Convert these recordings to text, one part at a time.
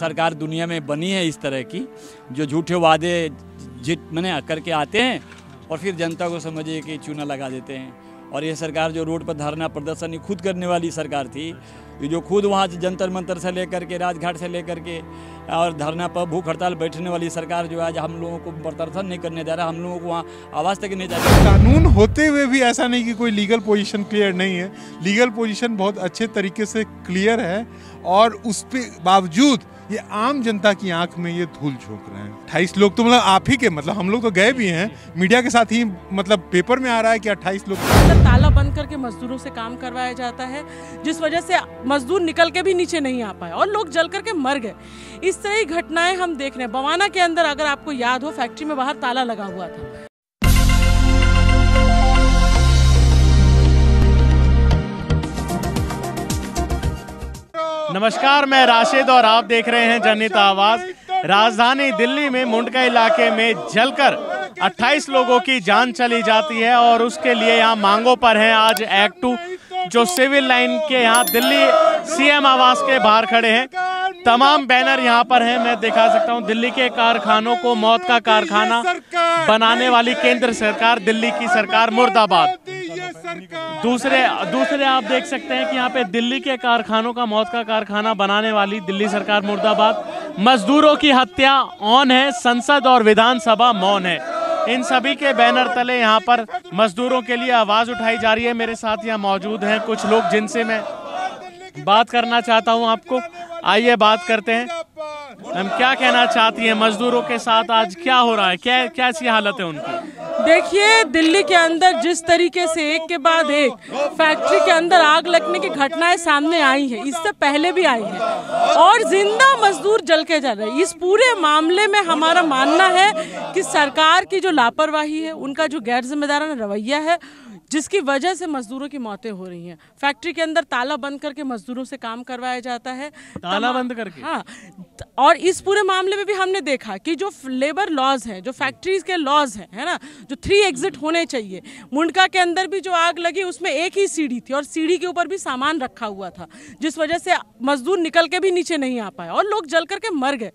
सरकार दुनिया में बनी है इस तरह की जो झूठे वादे जिट मैंने करके आते हैं और फिर जनता को समझिए कि चूना लगा देते हैं और ये सरकार जो रोड पर धरना प्रदर्शन खुद करने वाली सरकार थी जो खुद वहाँ से जंतर मंतर से लेकर के राजघाट से लेकर के और धरना पर भूख हड़ताल बैठने वाली सरकार जो आज हम लोगों को प्रदर्शन नहीं करने जा रहा हम लोगों को वहाँ आवाज़ तक नहीं जा रहा कानून होते हुए भी ऐसा नहीं कि कोई लीगल पोजीशन क्लियर नहीं है लीगल पोजीशन बहुत अच्छे तरीके से क्लियर है और उस पर बावजूद ये आम जनता की आंख में ये धूल झोंक रहे हैं अट्ठाईस लोग तो मतलब आप ही के मतलब हम लोग तो गए भी हैं मीडिया के साथ ही मतलब पेपर में आ रहा है कि अट्ठाईस लोग मतलब ताला बंद करके मजदूरों से काम करवाया जाता है जिस वजह से मजदूर निकल के भी नीचे नहीं आ पाए और लोग जल करके मर गए इस तरह की घटनाएं हम देख रहे हैं बवाना के अंदर अगर आपको याद हो फैक्ट्री में बाहर ताला लगा हुआ था नमस्कार मैं राशिद और आप देख रहे हैं जनहित आवाज राजधानी दिल्ली में मुंडका इलाके में जलकर 28 लोगों की जान चली जाती है और उसके लिए यहाँ मांगों पर है आज एक्ट टू जो सिविल लाइन के यहाँ दिल्ली सीएम आवास के बाहर खड़े हैं तमाम बैनर यहाँ पर हैं मैं दिखा सकता हूँ दिल्ली के कारखानों को मौत का कारखाना बनाने वाली केंद्र सरकार दिल्ली की सरकार मुर्दाबाद दूसरे दूसरे आप देख सकते हैं कि यहाँ पे दिल्ली के कारखानों का मौत का कारखाना बनाने वाली दिल्ली सरकार मुर्दाबाद मजदूरों की हत्या ऑन है संसद और विधानसभा मौन है इन सभी के बैनर तले यहाँ पर मजदूरों के लिए आवाज उठाई जा रही है मेरे साथ यहाँ मौजूद हैं कुछ लोग जिनसे मैं बात करना चाहता हूँ आपको आइए बात करते हैं हम क्या कहना चाहती हैं मजदूरों के साथ आज क्या हो रहा है क्या कैसी हालत है उनकी देखिए दिल्ली के अंदर जिस तरीके से एक के बाद एक फैक्ट्री के अंदर आग लगने की घटनाएं सामने आई हैं इससे पहले भी आई हैं और जिंदा मजदूर जल के जा रहे हैं इस पूरे मामले में हमारा मानना है कि सरकार की जो लापरवाही है उनका जो गैर जिम्मेदाराना रवैया है जिसकी वजह से मजदूरों की मौतें हो रही हैं फैक्ट्री के अंदर ताला बंद करके मजदूरों से काम करवाया जाता है ताला बंद करके हाँ और इस पूरे मामले में भी हमने देखा कि जो लेबर लॉज हैं जो फैक्ट्रीज के लॉज हैं है ना जो थ्री एग्जिट होने चाहिए मुंडका के अंदर भी जो आग लगी उसमें एक ही सीढ़ी थी और सीढ़ी के ऊपर भी सामान रखा हुआ था जिस वजह से मजदूर निकल के भी नीचे नहीं आ पाए और लोग जल करके मर गए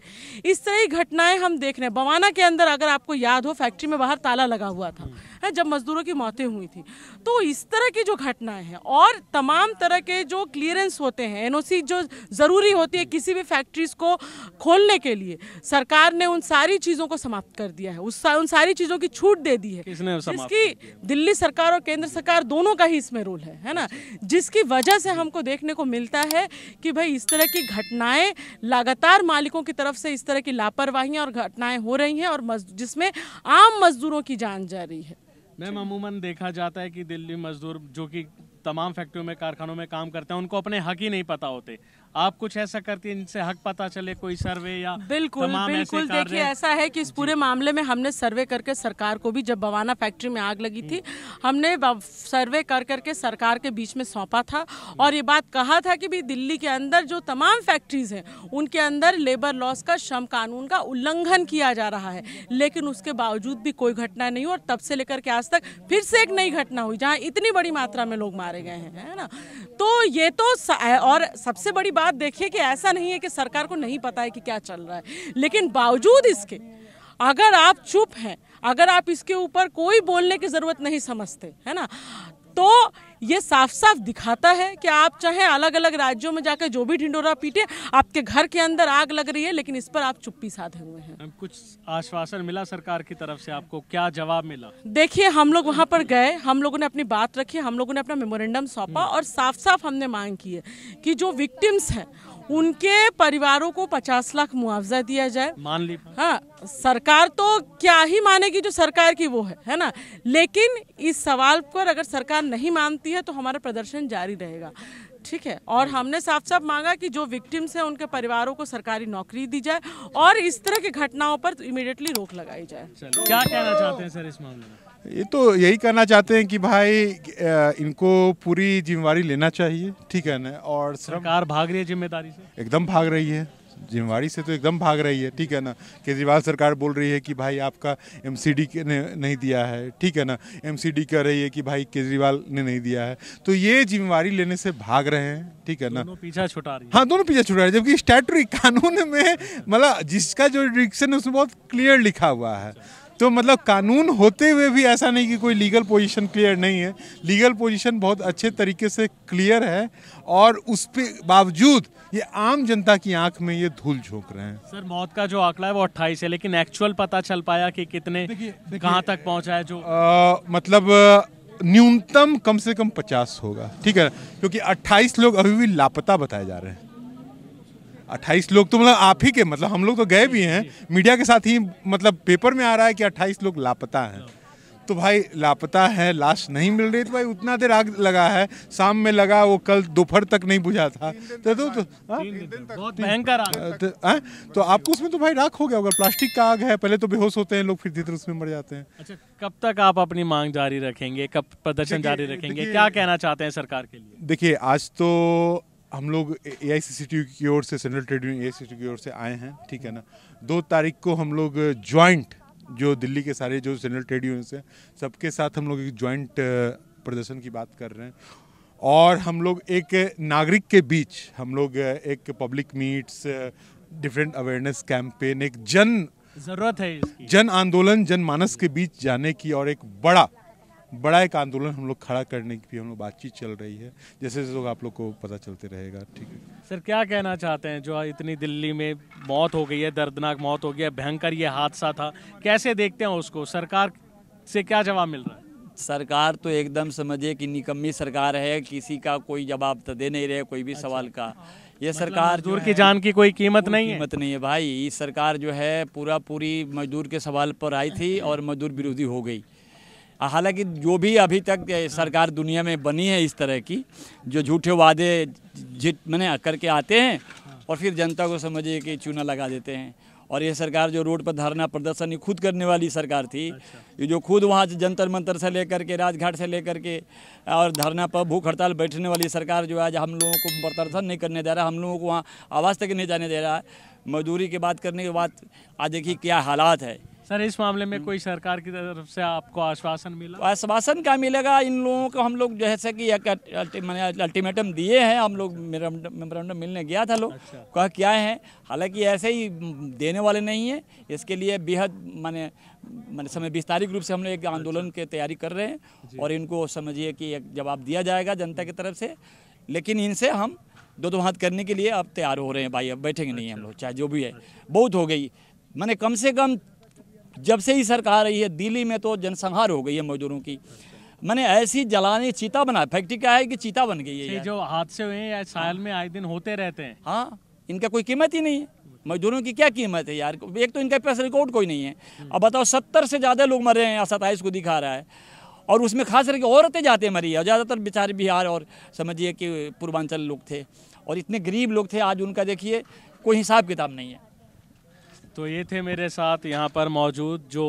इस तरह की घटनाएं हम देख रहे हैं बवाना के अंदर अगर आपको याद हो फैक्ट्री में बाहर ताला लगा हुआ था है जब मजदूरों की मौतें हुई थी तो इस तरह की जो घटनाएं हैं और तमाम तरह के जो क्लियरेंस होते हैं एनओसी जो ज़रूरी होती है किसी भी फैक्ट्रीज को खोलने के लिए सरकार ने उन सारी चीज़ों को समाप्त कर दिया है उस सा, उन सारी चीज़ों की छूट दे दी है जिसकी दिल्ली सरकार और केंद्र सरकार दोनों का ही इसमें रोल है है ना जिसकी वजह से हमको देखने को मिलता है कि भाई इस तरह की घटनाएं लगातार मालिकों की तरफ से इस तरह की लापरवाही और घटनाएं हो रही हैं और जिसमें आम मजदूरों की जान जा रही है मैम अमूमन देखा जाता है कि दिल्ली मजदूर जो कि तमाम फैक्ट्रियों में कारखानों में काम करते हैं उनको अपने हक ही नहीं पता होते आप कुछ ऐसा करती है जिनसे हक पता चले कोई सर्वे या बिल्कुल बिल्कुल देखिए ऐसा है कि इस पूरे मामले में हमने सर्वे करके सरकार को भी जब बवाना फैक्ट्री में आग लगी थी हम्म। हमने सर्वे कर करके सरकार के बीच में सौंपा था और ये बात कहा था कि भी दिल्ली के अंदर जो तमाम फैक्ट्रीज हैं उनके अंदर लेबर लॉस का श्रम कानून का उल्लंघन किया जा रहा है लेकिन उसके बावजूद भी कोई घटना नहीं हुई और तब से लेकर के आज तक फिर से एक नई घटना हुई जहाँ इतनी बड़ी मात्रा में लोग मारे गए हैं है ना तो ये तो और सबसे बड़ी बात बात देखिए कि ऐसा नहीं है कि सरकार को नहीं पता है कि क्या चल रहा है लेकिन बावजूद इसके अगर आप चुप हैं अगर आप इसके ऊपर कोई बोलने की ज़रूरत नहीं समझते है ना तो ये साफ साफ दिखाता है कि आप चाहे अलग अलग राज्यों में जाकर जो भी ढिंडोरा पीटे आपके घर के अंदर आग लग रही है लेकिन इस पर आप चुप्पी साधे हुए हैं कुछ आश्वासन मिला सरकार की तरफ से आपको क्या जवाब मिला देखिए हम लोग वहाँ पर गए हम लोगों ने अपनी बात रखी हम लोगों ने अपना मेमोरेंडम सौंपा हम्म। और साफ साफ हमने मांग की है कि जो विक्टिम्स हैं उनके परिवारों को पचास लाख मुआवजा दिया जाए मान ली हाँ सरकार तो क्या ही मानेगी जो सरकार की वो है है ना लेकिन इस सवाल पर अगर सरकार नहीं मानती है तो हमारा प्रदर्शन जारी रहेगा ठीक है और हमने साफ साफ मांगा कि जो विक्टिम्स हैं उनके परिवारों को सरकारी नौकरी दी जाए और इस तरह की घटनाओं पर इमिडिएटली रोक लगाई जाए क्या कहना चाहते हैं सर इस मामले में ये तो यही कहना चाहते हैं कि भाई इनको पूरी जिम्मेवारी लेना चाहिए ठीक है ना और सरकार भाग रही है जिम्मेदारी से एकदम भाग रही है जिम्मेवारी से तो एकदम भाग रही है ठीक है ना केजरीवाल सरकार बोल रही है कि भाई आपका एम ने नहीं दिया है ठीक है ना एम कह रही है कि भाई केजरीवाल ने नहीं दिया है तो ये जिम्मेवारी लेने से भाग रहे हैं ठीक है ना पीछा छुटा रही है। हाँ दोनों पीछा छुटा रहे हैं जबकि स्टैटरी कानून में मतलब जिसका जो रिक्शन है उसमें बहुत क्लियर लिखा हुआ है तो मतलब कानून होते हुए भी ऐसा नहीं कि कोई लीगल पोजीशन क्लियर नहीं है लीगल पोजीशन बहुत अच्छे तरीके से क्लियर है और उस पर बावजूद ये आम जनता की आंख में ये धूल झोंक रहे हैं सर मौत का जो आंकड़ा है वो अट्ठाईस है लेकिन एक्चुअल पता चल पाया कि कितने कहाँ तक पहुँचा है जो आ, मतलब न्यूनतम कम से कम पचास होगा ठीक है क्योंकि अट्ठाईस लोग अभी भी लापता बताए जा रहे हैं अट्ठाईस लोग तो मतलब आप ही के मतलब हम लोग तो गए भी हैं मीडिया के साथ ही मतलब पेपर में आ रहा है कि अट्ठाईस लोग लापता हैं तो भाई लापता है लाश नहीं मिल रही तो भाई उतना देर आग लगा है शाम में लगा वो कल दोपहर तक नहीं बुझा था तो तो, तो, हाँ? तो, हाँ? तो, आपको उसमें तो भाई राख हो गया होगा प्लास्टिक का आग है पहले तो बेहोश होते हैं लोग फिर धीरे उसमें मर जाते हैं अच्छा, कब तक आप अपनी मांग जारी रखेंगे कब प्रदर्शन जारी रखेंगे क्या कहना चाहते हैं सरकार के लिए देखिए आज तो हम लोग ए आई की ओर से सेंट्रल ट्रेड यूनियन ए की ओर से आए हैं ठीक है ना दो तारीख को हम लोग ज्वाइंट जो दिल्ली के सारे जो सेंट्रल ट्रेड यूनियंस हैं सबके साथ हम लोग एक ज्वाइंट प्रदर्शन की बात कर रहे हैं और हम लोग एक नागरिक के बीच हम लोग एक public meets different awareness campaign एक जन ज़रूरत है जन आंदोलन जन मानस के बीच जाने की और एक बड़ा बड़ा एक आंदोलन हम लोग खड़ा करने की भी हम लोग बातचीत चल रही है जैसे जैसे लोग आप लोग को पता चलते रहेगा ठीक है सर क्या कहना चाहते हैं जो इतनी दिल्ली में मौत हो गई है दर्दनाक मौत हो गया भयंकर ये हादसा था कैसे देखते हैं उसको सरकार से क्या जवाब मिल रहा है सरकार तो एकदम समझिए कि निकम्मी सरकार है किसी का कोई जवाब तो दे नहीं रहे कोई भी अच्छा। सवाल का मतलब ये मतलब सरकार मजदूर की जान की कोई कीमत नहीं कीमत है। नहीं है भाई ये सरकार जो है पूरा पूरी मजदूर के सवाल पर आई थी अच्छा। और मजदूर विरोधी हो गई हालांकि जो भी अभी तक सरकार दुनिया में बनी है इस तरह की जो झूठे वादे जिट मैंने करके आते हैं और फिर जनता को समझिए कि चूना लगा देते हैं और ये सरकार जो रोड पर धरना प्रदर्शन खुद करने वाली सरकार थी अच्छा। ये जो खुद वहाँ जंतर मंतर से लेकर के राजघाट से लेकर के और धरना पर भूख हड़ताल बैठने वाली सरकार जो आज हम लोगों को प्रदर्शन नहीं करने दे रहा हम लोगों को वहाँ आवाज़ तक नहीं जाने दे रहा मजदूरी की बात करने के बाद आज देखिए क्या हालात है सर इस मामले में कोई सरकार की तरफ से आपको आश्वासन मिला तो आश्वासन क्या मिलेगा इन लोगों को हम लोग जैसे कि एक अल्टीमेटम दिए हैं हम लोग मेमोरेंडम मिलने गया था लोग अच्छा। कहा क्या है हालांकि ऐसे ही देने वाले नहीं है इसके लिए बेहद माने मैंने समय विस्तारिक रूप से हम लोग एक आंदोलन अच्छा। की तैयारी कर रहे हैं और इनको समझिए कि एक जवाब दिया जाएगा जनता की तरफ से लेकिन इनसे हम दो दो हाथ करने के लिए अब तैयार हो रहे हैं भाई अब बैठेंगे नहीं अच्छा। हम लोग चाहे जो भी है बहुत हो गई मैंने कम से कम जब से ही सरकार आई है दिल्ली में तो जनसंहार हो गई है मजदूरों की मैंने ऐसी जलाने चीता बना फैक्ट्री क्या है कि चीता बन गई है जो हादसे हुए हैं साल में आए दिन होते रहते हैं हाँ इनका कोई कीमत ही नहीं है मजदूरों की क्या कीमत है यार एक तो इनका पैसा रिकॉर्ड कोई नहीं है अब बताओ सत्तर से ज़्यादा लोग मर रहे हैं या सताइस को दिखा रहा है और उसमें खास करके औरतें जाते मरी है ज़्यादातर बेचारे बिहार और समझिए कि पूर्वांचल लोग थे और इतने गरीब लोग थे आज उनका देखिए कोई हिसाब किताब नहीं है तो ये थे मेरे साथ यहाँ पर मौजूद जो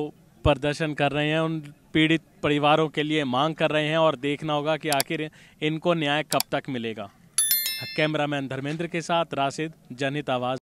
प्रदर्शन कर रहे हैं उन पीड़ित परिवारों के लिए मांग कर रहे हैं और देखना होगा कि आखिर इनको न्याय कब तक मिलेगा कैमरामैन धर्मेंद्र के साथ राशिद जनहित आवाज़